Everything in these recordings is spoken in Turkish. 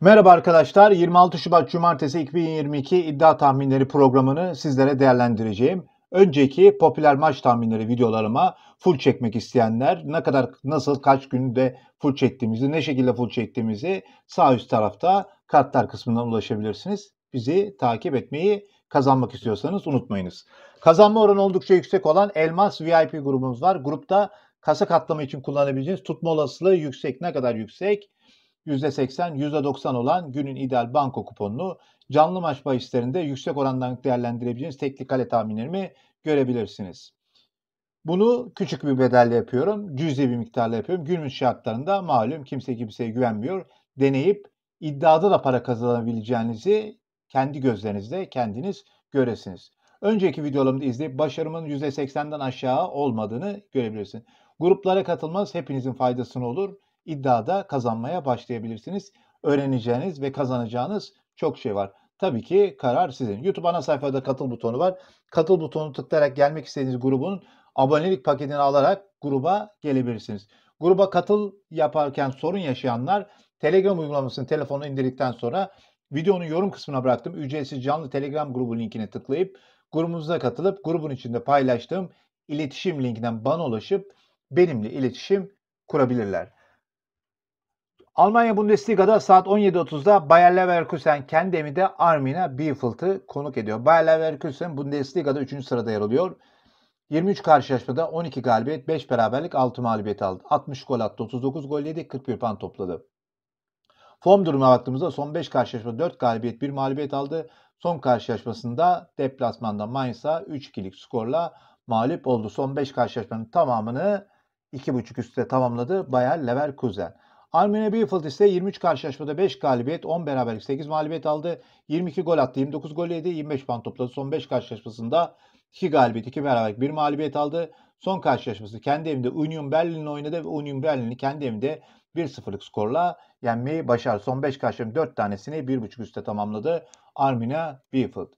Merhaba arkadaşlar. 26 Şubat Cumartesi 2022 iddia tahminleri programını sizlere değerlendireceğim. Önceki popüler maç tahminleri videolarıma full çekmek isteyenler ne kadar nasıl kaç günde full çektiğimizi, ne şekilde full çektiğimizi sağ üst tarafta kartlar kısmından ulaşabilirsiniz. Bizi takip etmeyi kazanmak istiyorsanız unutmayınız. Kazanma oranı oldukça yüksek olan Elmas VIP grubumuz var. Grupta kasa katlama için kullanabileceğiniz tutma olasılığı yüksek. Ne kadar yüksek? %80, %90 olan günün ideal banko kuponunu canlı maç bahislerinde yüksek orandan değerlendirebileceğiniz tekli kale tahminlerimi görebilirsiniz. Bunu küçük bir bedelle yapıyorum. Cüzi bir miktarla yapıyorum. Günümüz şartlarında malum kimse kimseye güvenmiyor. Deneyip iddiada da para kazanabileceğinizi kendi gözlerinizde kendiniz göresiniz. Önceki videolarımı izleyip başarımın %80'den aşağı olmadığını görebilirsiniz. Gruplara katılmanız hepinizin faydasını olur iddiada kazanmaya başlayabilirsiniz. Öğreneceğiniz ve kazanacağınız çok şey var. Tabii ki karar sizin. YouTube ana sayfada katıl butonu var. Katıl butonu tıklayarak gelmek istediğiniz grubun abonelik paketini alarak gruba gelebilirsiniz. Gruba katıl yaparken sorun yaşayanlar Telegram uygulamasını telefonu indirdikten sonra videonun yorum kısmına bıraktım. Ücretsiz canlı Telegram grubu linkine tıklayıp grubumuza katılıp grubun içinde paylaştığım iletişim linkinden bana ulaşıp benimle iletişim kurabilirler. Almanya Bundesliga'da saat 17.30'da Bayer Leverkusen kendi evinde Armina Bielefeld'ı konuk ediyor. Bayer Leverkusen Bundesliga'da 3. sırada yer alıyor. 23 karşılaşmada 12 galibiyet, 5 beraberlik, 6 mağlubiyet aldı. 60 gol attı, 39 gol yedi, 41 puan topladı. Form durumuna baktığımızda son 5 karşılaşma 4 galibiyet, 1 mağlubiyet aldı. Son karşılaşmasında deplasmanda Mainz'a 3-2'lik skorla mağlup oldu. Son 5 karşılaşmanın tamamını 2.5 üstte tamamladı Bayer Leverkusen. Armine Bielefeld ise 23 karşılaşmada 5 galibiyet, 10 beraberlik, 8 mağlubiyet aldı. 22 gol attı, 29 gol yedi, 25 puan topladı. Son 5 karşılaşmasında 2 galibiyet, 2 beraberlik, 1 mağlubiyet aldı. Son karşılaşması kendi evinde Union Berlin'le oynadı ve Union Berlin'i kendi evinde 1-0'lık skorla yenmeyi başardı. Son 5 karşılaşmanın 4 tanesini 1.5 üstte tamamladı Armina Bielefeld.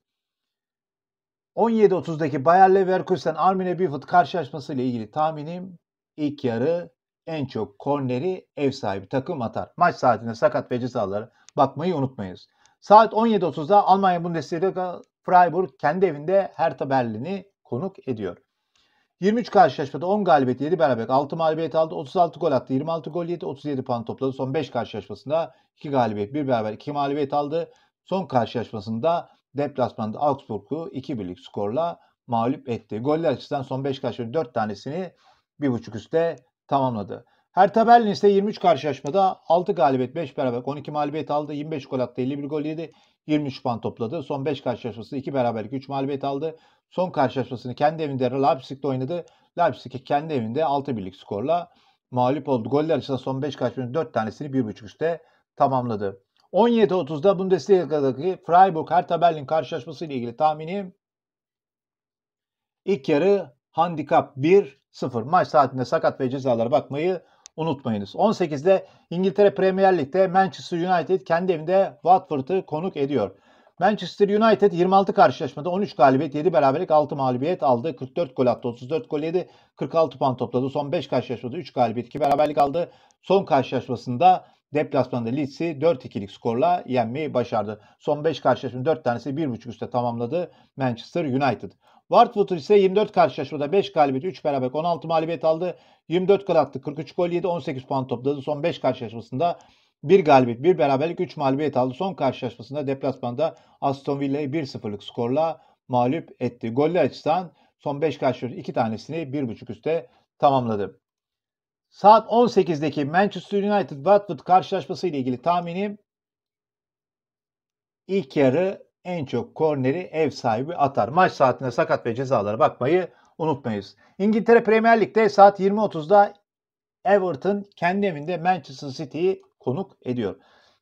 17.30'daki Bayer Leverkusen Armine Bielefeld karşılaşması ile ilgili tahminim ilk yarı en çok korneri ev sahibi takım atar. Maç saatinde sakat ve cezalara bakmayı unutmayız. Saat 17.30'da Almanya Bundesliga Freiburg kendi evinde Hertha Berlin'i konuk ediyor. 23 karşılaşmada 10 galibiyet, 7 beraber, 6 mağlubiyet aldı, 36 gol attı, 26 gol yedi, 37 puan topladı. Son 5 karşılaşmasında 2 galibiyet, 1 beraber, 2 mağlubiyet aldı. Son karşılaşmasında deplasmanda Augsburg'u 2 birlik skorla mağlup etti. Goller açısından son 5 karşılaşmada 4 tanesini 1.5 üstte tamamladı. Hertha ise 23 karşılaşmada 6 galibiyet, 5 beraber, 12 mağlubiyet aldı. 25 gol attı, 51 gol yedi. 23 puan topladı. Son 5 karşılaşması 2 beraberlik, 3 mağlubiyet aldı. Son karşılaşmasını kendi evinde Leipzig'te oynadı. Leipzig kendi evinde 6 birlik skorla mağlup oldu. Goller açısından son 5 karşılaşmanın 4 tanesini 1.5 üstte tamamladı. 17.30'da Bundesliga'daki Freiburg Hertha Berlin karşılaşması ile ilgili tahminim ilk yarı handikap 1-0. Maç saatinde sakat ve cezalara bakmayı unutmayınız. 18'de İngiltere Premier Lig'de Manchester United kendi evinde Watford'u konuk ediyor. Manchester United 26 karşılaşmada 13 galibiyet, 7 beraberlik, 6 mağlubiyet aldı. 44 gol attı, 34 gol yedi, 46 puan topladı. Son 5 karşılaşmada 3 galibiyet, 2 beraberlik aldı. Son karşılaşmasında deplasmanda Leeds'i 4-2'lik skorla yenmeyi başardı. Son 5 karşılaşmanın 4 tanesi 1.5 üstte tamamladı Manchester United. Wartwood ise 24 karşılaşmada 5 galibiyet 3 beraber 16 mağlubiyet aldı. 24 gol attı. 43 gol yedi. 18 puan topladı. Son 5 karşılaşmasında 1 galibiyet 1 beraberlik 3 mağlubiyet aldı. Son karşılaşmasında deplasmanda Aston Villa'yı 1-0'lık skorla mağlup etti. Goller açısından son 5 karşılaşma 2 tanesini 1.5 üste tamamladı. Saat 18'deki Manchester United Watford karşılaşması ile ilgili tahminim ilk yarı en çok korneri ev sahibi atar. Maç saatine sakat ve cezalara bakmayı unutmayız. İngiltere Premier Lig'de saat 20.30'da Everton kendi evinde Manchester City'yi konuk ediyor.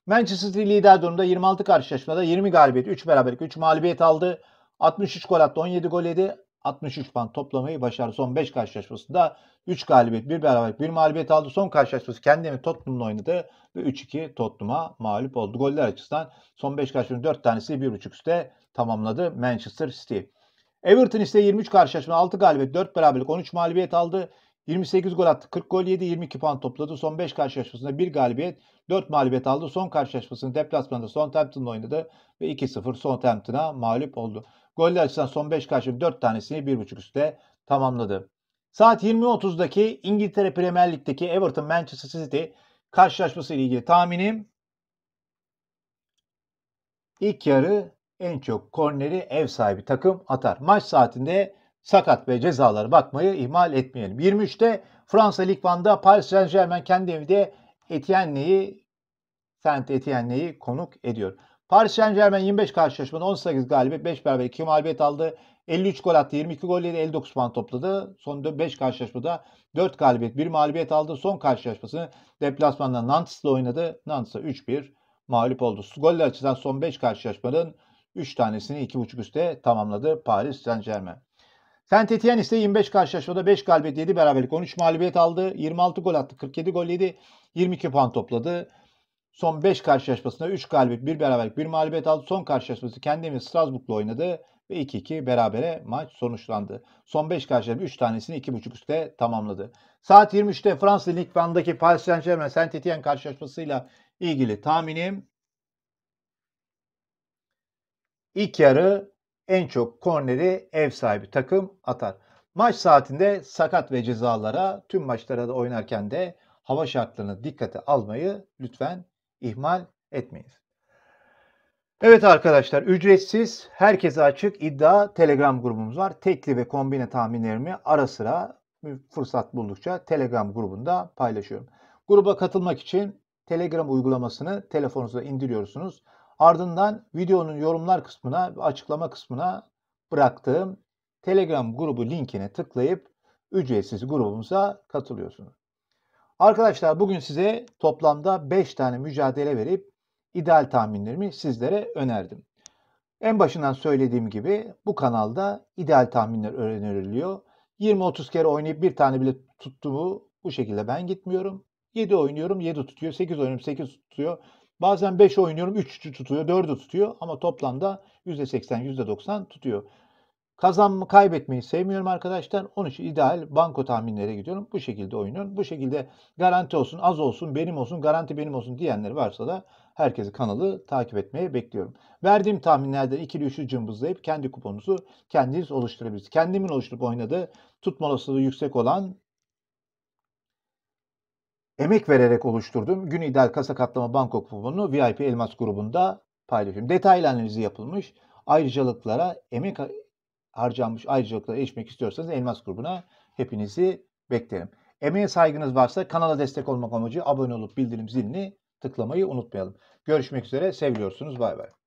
Manchester City lider durumda 26 karşılaşmada 20 galibiyet, 3 beraberlik, 3 mağlubiyet aldı. 63 gol attı, 17 gol yedi. 63 puan toplamayı başardı. Son 5 karşılaşmasında 3 galibiyet, 1 beraberlik, 1 mağlubiyet aldı. Son karşılaşması kendini Tottenham'la oynadı ve 3-2 Tottenham'a mağlup oldu. Goller açısından son 5 karşılaşmanın 4 tanesi 1.5 üstte tamamladı Manchester City. Everton ise 23 karşılaşma 6 galibiyet, 4 beraberlik, 13 mağlubiyet aldı. 28 gol attı, 40 gol yedi, 22 puan topladı. Son 5 karşılaşmasında 1 galibiyet, 4 mağlubiyet aldı. Son karşılaşmasını deplasmanda Southampton'la oynadı ve 2-0 Southampton'a mağlup oldu. Goller açısından son 5 karşı 4 tanesini 1.5 üstte tamamladı. Saat 20.30'daki İngiltere Premier Lig'deki Everton Manchester City karşılaşması ile ilgili tahminim ilk yarı en çok korneri ev sahibi takım atar. Maç saatinde sakat ve cezaları bakmayı ihmal etmeyelim. 23'te Fransa Lig 1'da Paris Saint Germain kendi evinde Etienne'yi Saint Etienne'yi konuk ediyor. Paris Saint Germain 25 karşılaşmada 18 galibiyet 5 beraber 2 mağlubiyet aldı. 53 gol attı 22 gol yedi 59 puan topladı. Son 5 karşılaşmada 4 galibiyet 1 mağlubiyet aldı. Son karşılaşmasını deplasmanda Nantes'le oynadı. Nantes'a 3-1 mağlup oldu. Goller açısından son 5 karşılaşmanın 3 tanesini 2.5 üstte tamamladı Paris Saint Germain. Saint Etienne ise 25 karşılaşmada 5 galibiyet 7 beraberlik 13 mağlubiyet aldı. 26 gol attı 47 gol yedi 22 puan topladı. Son 5 karşılaşmasında 3 galibiyet, 1 beraberlik, 1 mağlubiyet aldı. Son karşılaşması kendi Strasbourg'la oynadı ve 2-2 berabere maç sonuçlandı. Son 5 karşılaşma 3 tanesini 2.5 üstte tamamladı. Saat 23'te Fransız Lig Van'daki Paris Saint-Germain Saint Etienne karşılaşmasıyla ilgili tahminim ilk yarı en çok korneri ev sahibi takım atar. Maç saatinde sakat ve cezalara tüm maçlara da oynarken de hava şartlarını dikkate almayı lütfen ihmal etmeyiz. Evet arkadaşlar ücretsiz herkese açık iddia telegram grubumuz var. Tekli ve kombine tahminlerimi ara sıra fırsat buldukça telegram grubunda paylaşıyorum. Gruba katılmak için telegram uygulamasını telefonunuza indiriyorsunuz. Ardından videonun yorumlar kısmına ve açıklama kısmına bıraktığım telegram grubu linkine tıklayıp ücretsiz grubumuza katılıyorsunuz. Arkadaşlar bugün size toplamda 5 tane mücadele verip ideal tahminlerimi sizlere önerdim. En başından söylediğim gibi bu kanalda ideal tahminler öneriliyor. 20-30 kere oynayıp bir tane bile tuttu mu bu şekilde ben gitmiyorum. 7 oynuyorum 7 tutuyor, 8 oynuyorum 8 tutuyor. Bazen 5 oynuyorum 3 tutuyor, 4'ü tutuyor ama toplamda %80, %90 tutuyor. Kazanımı kaybetmeyi sevmiyorum arkadaşlar. Onun için ideal banko tahminlere gidiyorum. Bu şekilde oynuyorum. Bu şekilde garanti olsun, az olsun, benim olsun, garanti benim olsun diyenler varsa da herkesi kanalı takip etmeye bekliyorum. Verdiğim tahminlerden ikili üçlü cımbızlayıp kendi kuponunuzu kendiniz oluşturabilirsiniz. Kendimin oluşturup oynadığı tutma olasılığı yüksek olan emek vererek oluşturduğum gün ideal kasa katlama banko kuponunu VIP Elmas grubunda paylaşıyorum. Detaylı analizi yapılmış. Ayrıcalıklara emek harcanmış ayrıcalıkları erişmek istiyorsanız Elmas grubuna hepinizi beklerim. Emeğe saygınız varsa kanala destek olmak amacı abone olup bildirim zilini tıklamayı unutmayalım. Görüşmek üzere. Seviyorsunuz. Bay bay.